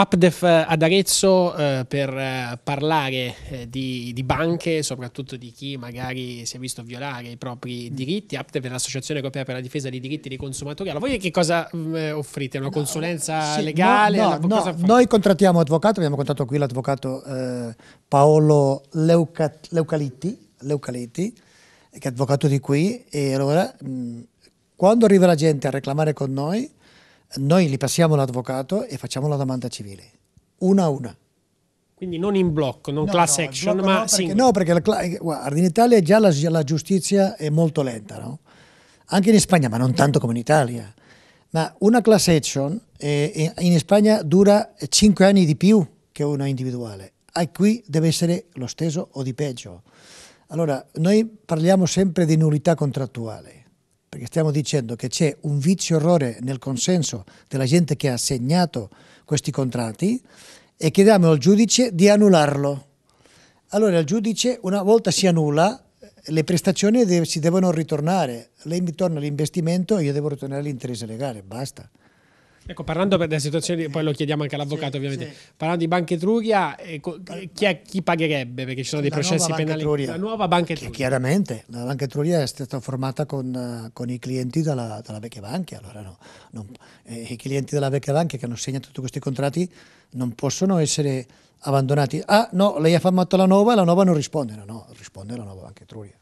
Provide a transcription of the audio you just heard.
Updef eh, ad Arezzo eh, per eh, parlare eh, di, di, banche, soprattutto di chi magari si è visto violare i propri mm. diritti. Updef è l'Associazione Europea per la difesa dei diritti dei consumatori. Allora, voi che cosa mh, mm, eh, offrite? Una no, consulenza sì, legale? No, no, Noi contrattiamo avvocato, abbiamo contattato qui l'avvocato eh, Paolo Leuca, Leucalitti, Leucalitti, che è avvocato di qui. E allora, mh, mm, quando arriva la gente a reclamare con noi noi li passiamo all'avvocato e facciamo la domanda civile, una a una. Quindi non in blocco, non no, class no, action, ma no, perché, no, perché la, eh, guarda, in Italia già la, la, giustizia è molto lenta, no? Anche in Spagna, ma non tanto come in Italia. Ma una class action eh, eh in Spagna dura 5 anni di più che una individuale. E ah, qui deve essere lo stesso o di peggio. Allora, noi parliamo sempre di nullità contrattuale perché stiamo dicendo che c'è un vizio errore nel consenso della gente che ha segnato questi contratti e chiediamo al giudice di annullarlo. Allora il giudice una volta si annulla le prestazioni si devono ritornare, lei mi torna l'investimento e io devo ritornare l'interesse legale, basta. Ecco, parlando della situazione, poi lo chiediamo anche all'avvocato sì, ovviamente, sì. parlando di Banca Etruria, ecco, chi, è, chi, pagherebbe? Perché ci sono dei la processi penali. Etruria. La nuova Banca Etruria. Chiaramente, la Banca Etruria è stata formata con, con i clienti della, dalla vecchia banca, allora no, non, eh, i clienti della vecchia banca che hanno segnato tutti questi contratti non possono essere abbandonati. Ah no, lei ha fatto la nuova e la nuova non risponde, no, no risponde la nuova Banca Etruria.